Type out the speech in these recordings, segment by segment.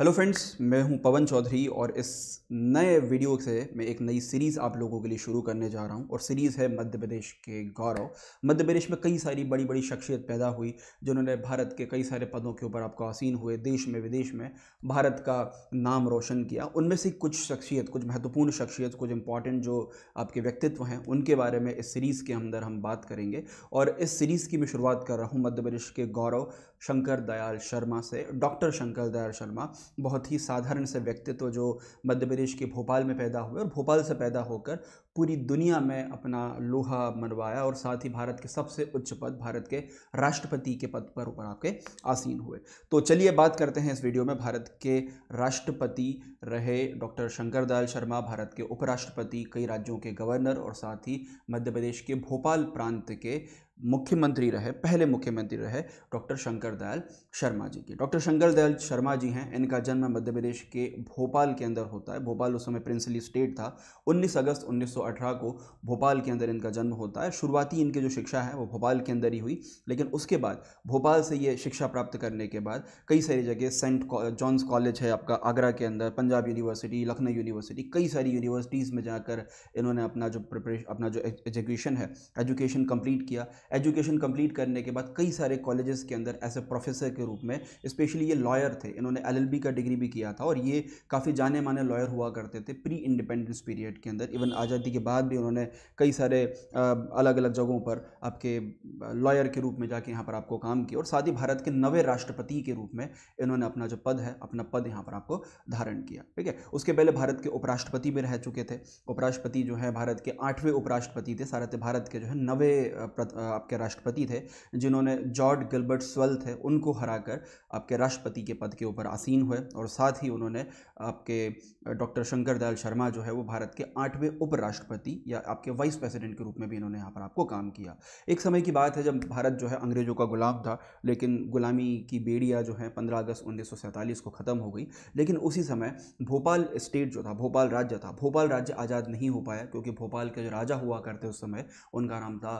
hello friends मैं हूं पवन चौधरी और इस नए वीडियो से मैं एक नई सीरीज़ आप लोगों के लिए शुरू करने जा रहा हूं और सीरीज़ है मध्य प्रदेश के गौरव मध्य प्रदेश में कई सारी बड़ी बड़ी शख्सियत पैदा हुई जिन्होंने भारत के कई सारे पदों के ऊपर आपको आसीन हुए देश में विदेश में भारत का नाम रोशन किया उनमें से कुछ शख्सियत कुछ महत्वपूर्ण शख्सियत कुछ इंपॉर्टेंट जो आपके व्यक्तित्व हैं उनके बारे में इस सीरीज़ के अंदर हम बात करेंगे और इस सीरीज़ की मैं शुरुआत कर रहा हूँ मध्य प्रदेश के गौरव शंकर दयाल शर्मा से डॉक्टर शंकर दयाल शर्मा बहुत ही साधारण से व्यक्तित्व जो मध्य प्रदेश के भोपाल में पैदा हुए और भोपाल से पैदा होकर पूरी दुनिया में अपना लोहा मनवाया और साथ ही भारत के सबसे उच्च पद भारत के राष्ट्रपति के पद पर ऊपर आपके आसीन हुए तो चलिए बात करते हैं इस वीडियो में भारत के राष्ट्रपति रहे डॉक्टर शंकर दयाल शर्मा भारत के उपराष्ट्रपति कई राज्यों के गवर्नर और साथ ही मध्य प्रदेश के भोपाल प्रांत के मुख्यमंत्री रहे पहले मुख्यमंत्री रहे डॉक्टर शंकर दयाल शर्मा जी के डॉक्टर शंकर दयाल शर्मा जी हैं इनका जन्म मध्य प्रदेश के भोपाल के अंदर होता है भोपाल उस समय प्रिंसली स्टेट था 19 अगस्त 1818 को भोपाल के अंदर इनका जन्म होता है शुरुआती इनकी जो शिक्षा है वो भोपाल के अंदर ही हुई लेकिन उसके बाद भोपाल से ये शिक्षा प्राप्त करने के बाद कई सारी जगह सेंट जॉन्स कॉलेज है आपका आगरा के अंदर पंजाब यूनिवर्सिटी लखनऊ यूनिवर्सिटी कई सारी यूनिवर्सिटीज़ में जाकर इन्होंने अपना जो प्रिपरेशन अपना जो एजुकेशन है एजुकेशन कंप्लीट किया एजुकेशन कंप्लीट करने के बाद कई सारे कॉलेजेस के अंदर एज ए प्रोफेसर के रूप में स्पेशली ये लॉयर थे इन्होंने एल का डिग्री भी किया था और ये काफ़ी जाने माने लॉयर हुआ करते थे प्री इंडिपेंडेंस पीरियड के अंदर इवन आज़ादी के बाद भी उन्होंने कई सारे अलग अलग जगहों पर आपके लॉयर के रूप में जाके यहाँ पर आपको काम किया और साथ ही भारत के नवे राष्ट्रपति के रूप में इन्होंने अपना जो पद है अपना पद यहाँ पर आपको धारण किया ठीक है उसके पहले भारत के उपराष्ट्रपति भी रह चुके थे उपराष्ट्रपति जो है भारत के आठवें उपराष्ट्रपति थे सारे भारत के जो है नवे आपके राष्ट्रपति थे जिन्होंने जॉर्ज गिलबर्ट स्वेल थे उनको हराकर आपके राष्ट्रपति के पद के ऊपर आसीन हुए और साथ ही उन्होंने आपके डॉक्टर शंकर दयाल शर्मा जो है वो भारत के आठवें उपराष्ट्रपति राष्ट्रपति या आपके वाइस प्रेसिडेंट के रूप में भी इन्होंने यहाँ पर आपको काम किया एक समय की बात है जब भारत जो है अंग्रेज़ों का गुलाम था लेकिन गुलामी की बेड़िया जो है पंद्रह अगस्त उन्नीस को ख़त्म हो गई लेकिन उसी समय भोपाल स्टेट जो था भोपाल राज्य था भोपाल राज्य आज़ाद नहीं हो पाया क्योंकि भोपाल के जो राजा हुआ करते उस समय उनका नाम था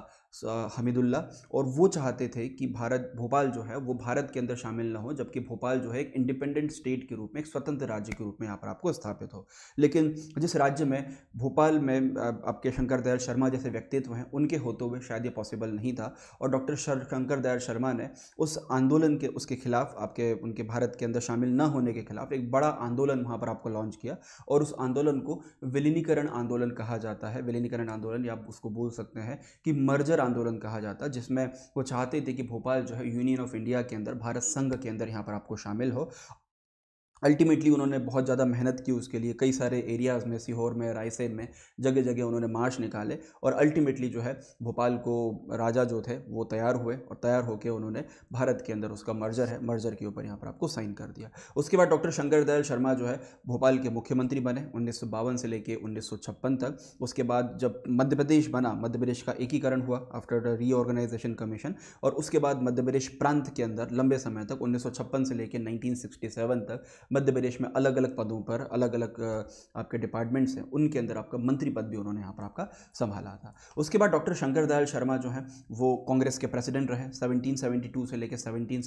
हमीदुल्ला और वो चाहते थे कि भारत भोपाल जो है वो भारत के अंदर शामिल ना हो जबकि भोपाल जो है एक इंडिपेंडेंट स्टेट के रूप में एक स्वतंत्र राज्य के रूप में यहाँ पर आपको स्थापित हो लेकिन जिस राज्य में भोपाल में आपके शंकर दयाल शर्मा जैसे व्यक्तित्व हैं उनके होते हुए शायद ये पॉसिबल नहीं था और डॉक्टर शंकर दयाल शर्मा ने उस आंदोलन के उसके खिलाफ आपके उनके भारत के अंदर शामिल न होने के खिलाफ एक बड़ा आंदोलन वहाँ पर आपको लॉन्च किया और उस आंदोलन को विलीनीकरण आंदोलन कहा जाता है विलीनीकरण आंदोलन या आप उसको बोल सकते हैं कि मर्जर बक्सर आंदोलन कहा जाता जिसमें वो चाहते थे कि भोपाल जो है यूनियन ऑफ इंडिया के अंदर भारत संघ के अंदर यहाँ पर आपको शामिल हो अल्टीमेटली उन्होंने बहुत ज़्यादा मेहनत की उसके लिए कई सारे एरियाज़ में सीहोर में रायसेन में जगह जगह उन्होंने मार्च निकाले और अल्टीमेटली जो है भोपाल को राजा जो थे वो तैयार हुए और तैयार होकर उन्होंने भारत के अंदर उसका मर्जर है मर्जर के ऊपर यहाँ पर आपको साइन कर दिया उसके बाद डॉक्टर शंकर दयाल शर्मा जो है भोपाल के मुख्यमंत्री बने उन्नीस से लेकर उन्नीस तक उसके बाद जब मध्य प्रदेश बना मध्य प्रदेश का एकीकरण हुआ आफ्टर द रीऑर्गेनाइजेशन कमीशन और उसके बाद मध्य प्रदेश प्रांत के अंदर लंबे समय तक उन्नीस से लेकर नाइनटीन तक मध्य प्रदेश में अलग अलग पदों पर अलग अलग आपके डिपार्टमेंट्स हैं उनके अंदर आपका मंत्री पद भी उन्होंने यहाँ पर आपका संभाला था उसके बाद डॉक्टर शंकर दयाल शर्मा जो हैं वो कांग्रेस के प्रेसिडेंट रहे सेवनटीन से लेकर सेवनटीन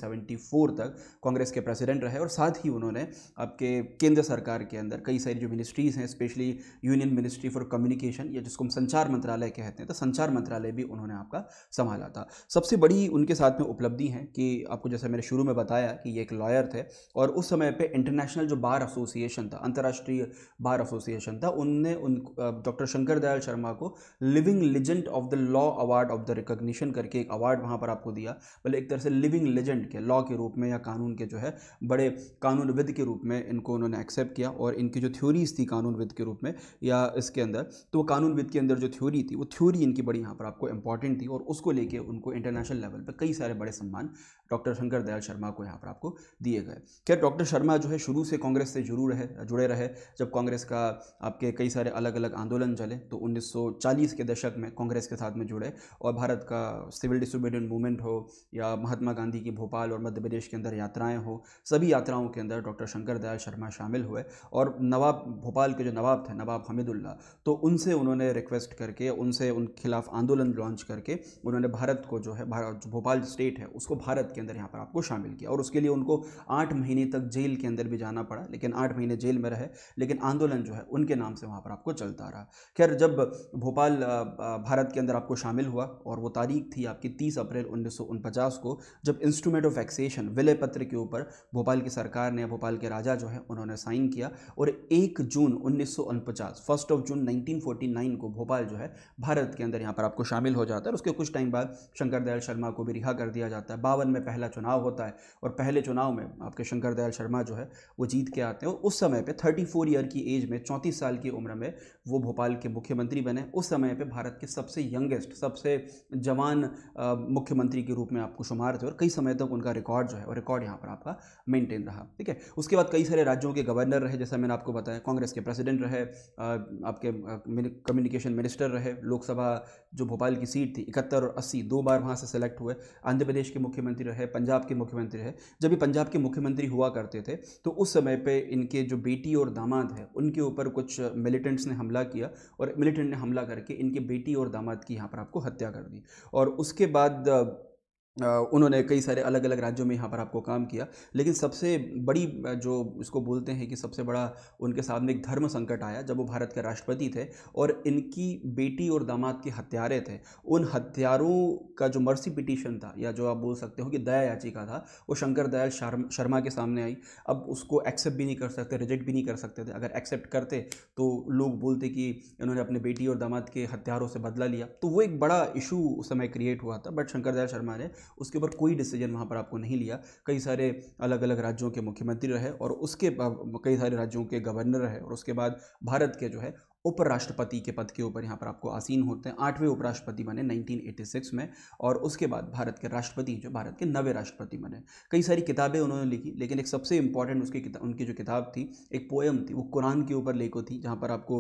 तक कांग्रेस के प्रेसिडेंट रहे और साथ ही उन्होंने आपके केंद्र सरकार के अंदर कई सारी जो मिनिस्ट्रीज़ हैं specially union ministry for communication या जिसको हम संचार मंत्रालय कहते हैं तो संचार मंत्रालय भी उन्होंने आपका संभाला था सबसे बड़ी उनके साथ में उपलब्धि है कि आपको जैसा मैंने शुरू में बताया कि ये एक लॉयर थे और उस समय पर इंटरनेट इंटरनेशनल जो बार एसोसिएशन था अंतर्राष्ट्रीय बार एसोसिएशन था उनने उन डॉक्टर शंकर दयाल शर्मा को living legend of the law award of the recognition करके एक अवार्ड वहाँ पर आपको दिया भले एक तरह से लिविंग लेजेंड के लॉ के रूप में या कानून के जो है बड़े कानूनविद के रूप में इनको उन्होंने एक्सेप्ट किया और इनकी जो थ्योरीज थी कानूनविद के रूप में या इसके अंदर तो वो कानूनविद के अंदर जो थ्योरी थी वो थ्योरी इनकी बड़ी यहाँ पर आपको इंपॉर्टेंट थी और उसको लेके उनको इंटरनेशनल लेवल पर कई सारे बड़े सम्मान डॉक्टर शंकर दयाल शर्मा को यहाँ पर आपको दिए गए क्या डॉक्टर शर्मा जो है शुरू से कांग्रेस से जुड़ू रहे जुड़े रहे जब कांग्रेस का आपके कई सारे अलग अलग आंदोलन चले तो 1940 के दशक में कांग्रेस के साथ में जुड़े और भारत का सिविल डिसोबीडियंट मूवमेंट हो या महात्मा गांधी की भोपाल और मध्य प्रदेश के अंदर यात्राएँ हो सभी यात्राओं के अंदर डॉक्टर शंकर दयाल शर्मा शामिल हुए और नवाब भोपाल के जो नवाब थे नवाब हमीदुल्ला तो उनसे उन्होंने रिक्वेस्ट करके उनसे उन खिलाफ आंदोलन लॉन्च करके उन्होंने भारत को जो है भोपाल स्टेट है उसको भारत के अंदर यहाँ पर आपको शामिल किया और उसके लिए उनको आठ महीने तक जेल के अंदर भी जाना पड़ा लेकिन आठ महीने जेल में रहे लेकिन आंदोलन जो है उनके नाम से वहाँ पर आपको चलता रहा खैर जब भोपाल भारत के अंदर आपको शामिल हुआ और वो तारीख थी आपकी तीस अप्रैल उन्नीस को जब इंस्ट्रूमेंट ऑफ एक्सेशन विलय पत्र के ऊपर भोपाल की सरकार ने भोपाल के राजा जो है उन्होंने साइन किया और एक जून उन्नीस फर्स्ट ऑफ जून नाइनटीन को भोपाल जो है भारत के अंदर यहाँ पर आपको शामिल हो जाता है उसके कुछ टाइम बाद शंकर दयाल शर्मा को भी रिहा कर दिया जाता है बावन में पहला चुनाव होता है और पहले चुनाव में आपके शंकर दयाल शर्मा जो है वो जीत के आते हैं उस समय पे 34 ईयर की एज में 34 साल की उम्र में वो भोपाल के मुख्यमंत्री बने उस समय पे भारत के सबसे यंगेस्ट सबसे जवान मुख्यमंत्री के रूप में आपको शुमार थे और कई समय तक उनका रिकॉर्ड जो है वो रिकॉर्ड यहाँ पर आपका मेनटेन रहा ठीक है उसके बाद कई सारे राज्यों के गवर्नर रहे जैसा मैंने आपको बताया कांग्रेस के प्रेसिडेंट रहे आपके कम्युनिकेशन मिनिस्टर रहे लोकसभा जो भोपाल की सीट थी इकहत्तर और अस्सी दो बार वहाँ से सेलेक्ट हुए आंध्र प्रदेश के मुख्यमंत्री रहे पंजाब के मुख्यमंत्री रहे जब भी पंजाब के मुख्यमंत्री हुआ करते थे तो उस समय पे इनके जो बेटी और दामाद है उनके ऊपर कुछ मिलिटेंट्स ने हमला किया और मिलिटेंट ने हमला करके इनके बेटी और दामाद की यहाँ पर आपको हत्या कर दी और उसके बाद उन्होंने कई सारे अलग अलग राज्यों में यहाँ पर आपको काम किया लेकिन सबसे बड़ी जो इसको बोलते हैं कि सबसे बड़ा उनके सामने एक धर्म संकट आया जब वो भारत के राष्ट्रपति थे और इनकी बेटी और दामाद के हत्यारे थे उन हत्यारों का जो मर्सी पिटिशन था या जो आप बोल सकते हो कि दया याचिका था वो शंकर दयाल शर्मा के सामने आई अब उसको एक्सेप्ट भी नहीं कर सकते रिजेक्ट भी नहीं कर सकते थे अगर एक्सेप्ट करते तो लोग बोलते कि इन्होंने अपने बेटी और दामाद के हत्यारों से बदला लिया तो वो एक बड़ा इशू उस समय क्रिएट हुआ था बट शंकर दयाल शर्मा ने उसके ऊपर कोई डिसीजन वहाँ पर आपको नहीं लिया कई सारे अलग अलग राज्यों के मुख्यमंत्री रहे और उसके कई सारे राज्यों के गवर्नर रहे और उसके बाद भारत के जो है उपराष्ट्रपति के पद के ऊपर यहाँ पर आपको आसीन होते हैं आठवें उपराष्ट्रपति बने 1986 में और उसके बाद भारत के राष्ट्रपति जो भारत के नवे राष्ट्रपति बने कई सारी किताबें उन्होंने लिखी लेकिन एक सबसे इम्पॉर्टेंट उसकी उनकी जो किताब थी एक पोएम थी वो कुरान के ऊपर लेको थी जहाँ पर आपको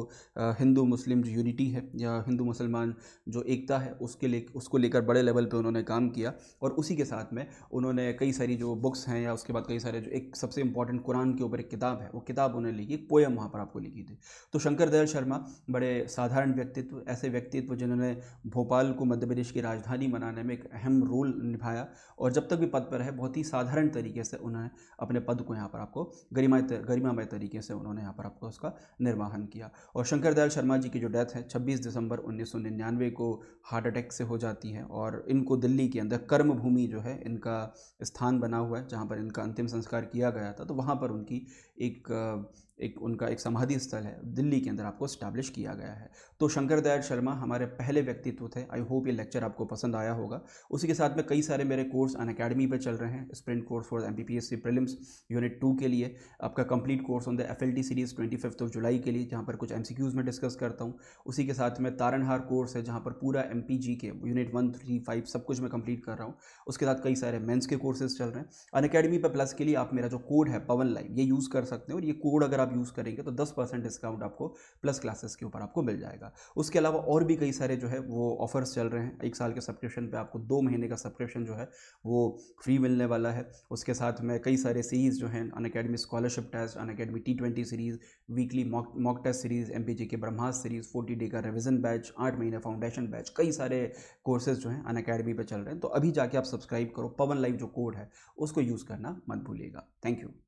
हिंदू मुस्लिम जो यूनिटी है या हिंदू मुसलमान जो एकता है उसके ले उसको लेकर बड़े लेवल पर उन्होंने काम किया और उसी के साथ में उन्होंने कई सारी जो बुक्स हैं या उसके बाद कई सारे जो एक सबसे इंपॉर्टेंट कुरान के ऊपर एक किताब है वो किताब उन्होंने लिखी एक पोएम वहाँ पर आपको लिखी थी तो शंकर दयाल शर्मा शर्मा बड़े साधारण व्यक्तित्व ऐसे व्यक्तित्व जिन्होंने भोपाल को मध्य प्रदेश की राजधानी बनाने में एक अहम रोल निभाया और जब तक भी पद पर है बहुत ही साधारण तरीके से उन्होंने अपने पद को यहाँ पर आपको गरिमा गरिमामय तरीके से उन्होंने यहाँ पर आपको उसका निर्वाहन किया और शंकर दयाल शर्मा जी की जो डेथ है छब्बीस दिसंबर उन्नीस को हार्ट अटैक से हो जाती है और इनको दिल्ली के अंदर कर्म भूमि जो है इनका स्थान बना हुआ है जहाँ पर इनका अंतिम संस्कार किया गया था तो वहाँ पर उनकी एक एक उनका एक समाधि स्थल है दिल्ली के अंदर आपको स्टैब्लिश किया गया है तो शंकर दयाल शर्मा हमारे पहले व्यक्तित्व थे आई होप ये लेक्चर आपको पसंद आया होगा उसी के साथ में कई सारे मेरे कोर्स अन अकेडमी पर चल रहे हैं sprint course for M P prelims unit two के लिए आपका complete course on the F series twenty of जुलाई के लिए जहाँ पर कुछ एम में डिस्कस करता हूँ उसी के साथ में तारनहार कोर्स है जहाँ पर पूरा एम के यूनिट वन थ्री फाइव सब कुछ मैं कंप्लीट कर रहा हूँ उसके साथ कई सारे मेन्स के कोर्सेज चल रहे हैं अन अकेडमी पर प्लस के लिए आप मेरा जो कोड है पवन लाइव ये यूज़ कर सकते हैं और ये कोड अगर आप यूज़ करेंगे तो दस परसेंट डिस्काउंट आपको प्लस क्लासेस के ऊपर आपको मिल जाएगा उसके अलावा और भी कई सारे जो है वो ऑफर्स चल रहे हैं एक साल के सब्सक्रिप्शन पे आपको दो महीने का सब्सक्रिप्शन जो है वो फ्री मिलने वाला है उसके साथ में कई सारे सीरीज़ जो हैं Unacademy scholarship test Unacademy T twenty series weekly mock mock test series M K Brahmas series forty day का रिविजन बैच आठ महीने फाउंडेशन बैच कई सारे कोर्सेज जो हैं अन अकेडमी पर चल रहे हैं तो अभी जाके आप सब्सक्राइब करो पवन लाइव जो कोड है उसको यूज़ करना मत भूलिएगा थैंक यू